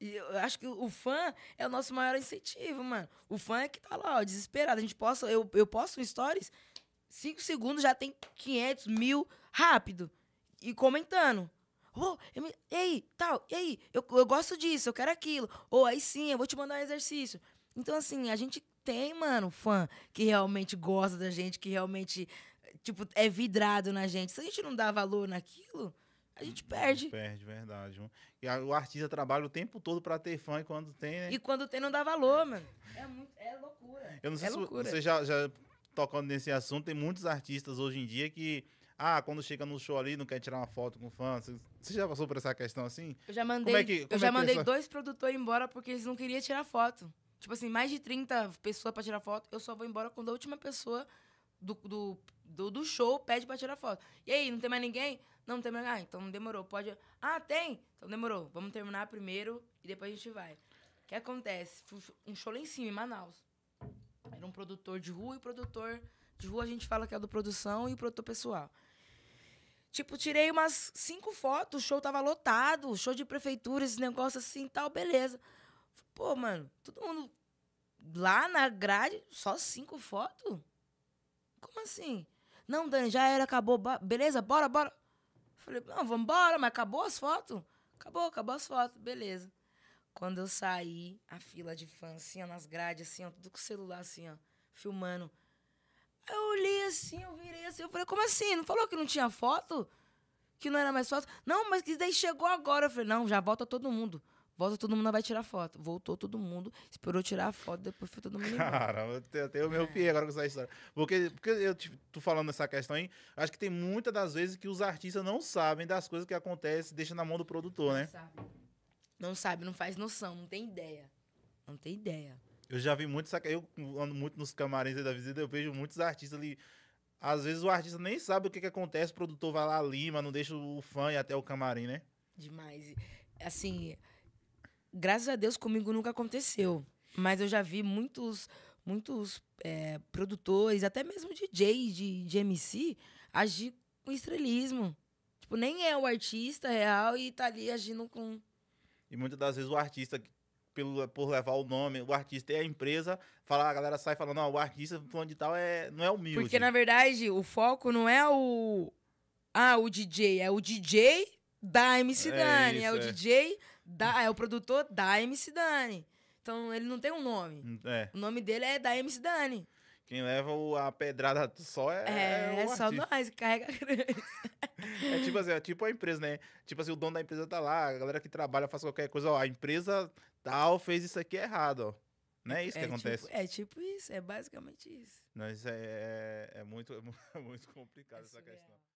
E eu acho que o fã é o nosso maior incentivo, mano. O fã é que tá lá, ó, desesperado. A gente posta, eu, eu posto stories, cinco segundos já tem 500 mil rápido. E comentando. Oh, me, ei, tal, ei, eu, eu gosto disso, eu quero aquilo. Ou oh, aí sim, eu vou te mandar um exercício. Então, assim, a gente tem, mano, fã que realmente gosta da gente, que realmente, tipo, é vidrado na gente. Se a gente não dá valor naquilo, a gente perde. Perde, verdade. E a, o artista trabalha o tempo todo para ter fã e quando tem, né? E quando tem, não dá valor, mano. É, muito, é loucura. Eu não sei é se loucura. você já, já tocando nesse assunto, tem muitos artistas hoje em dia que. Ah, quando chega no show ali, não quer tirar uma foto com o fã. Você já passou por essa questão assim? Eu já mandei, é que, eu é já é mandei essa... dois produtores embora porque eles não queriam tirar foto. Tipo assim, mais de 30 pessoas para tirar foto, eu só vou embora quando a última pessoa do, do do, do show pede pra tirar foto. E aí, não tem mais ninguém? Não, não tem mais ninguém. Ah, então não demorou. Pode. Ah, tem? Então demorou. Vamos terminar primeiro e depois a gente vai. O que acontece? um show lá em cima, em Manaus. Era um produtor de rua e produtor de rua a gente fala que é do produção e o produtor pessoal. Tipo, tirei umas cinco fotos, o show tava lotado, show de prefeitura, esse negócio assim tal, beleza. Pô, mano, todo mundo lá na grade, só cinco fotos? Como assim? Não, Dani, já era, acabou. Beleza, bora, bora. Falei, não, vamos mas acabou as fotos? Acabou, acabou as fotos, beleza. Quando eu saí, a fila de fãs, assim, ó, nas grades, assim, ó, tudo com o celular, assim, ó, filmando. Eu olhei assim, eu virei assim, eu falei, como assim? Não falou que não tinha foto? Que não era mais foto? Não, mas que daí chegou agora. Eu falei, não, já volta todo mundo. Volta todo mundo, vai tirar foto. Voltou todo mundo, esperou tirar a foto, depois foi todo mundo Cara, Cara, até o me arrepiei agora com essa história. Porque, porque eu tô falando essa questão aí, acho que tem muitas das vezes que os artistas não sabem das coisas que acontecem, deixa na mão do produtor, né? não né? Sabe. Não sabe, não faz noção, não tem ideia. Não tem ideia. Eu já vi muito, saca... eu ando muito nos camarins da visita, eu vejo muitos artistas ali... Às vezes o artista nem sabe o que, que acontece, o produtor vai lá, lima, não deixa o fã ir até o camarim, né? Demais. Assim, graças a Deus, comigo nunca aconteceu. Mas eu já vi muitos, muitos é, produtores, até mesmo DJs de, de MC, agir com estrelismo. Tipo, nem é o artista real e tá ali agindo com. E muitas das vezes o artista, pelo, por levar o nome, o artista é a empresa, fala, a galera sai falando, não, o artista falando de tal é, não é humilde. Porque, na verdade, o foco não é o. Ah, o DJ. É o DJ da MC é Dani. É isso, é o DJ da, é o produtor da MC Dani. Então ele não tem um nome. Hum, é. O nome dele é da MC Dani. Quem leva a pedrada só é. É, é, é só nós, carrega É tipo assim, é tipo a empresa, né? Tipo assim, o dono da empresa tá lá, a galera que trabalha faz qualquer coisa, ó, a empresa tal fez isso aqui errado, ó. Não é isso é que é tipo, acontece. Tipo, é tipo isso, é basicamente isso. Mas é, é, é muito, é muito complicado essa é questão.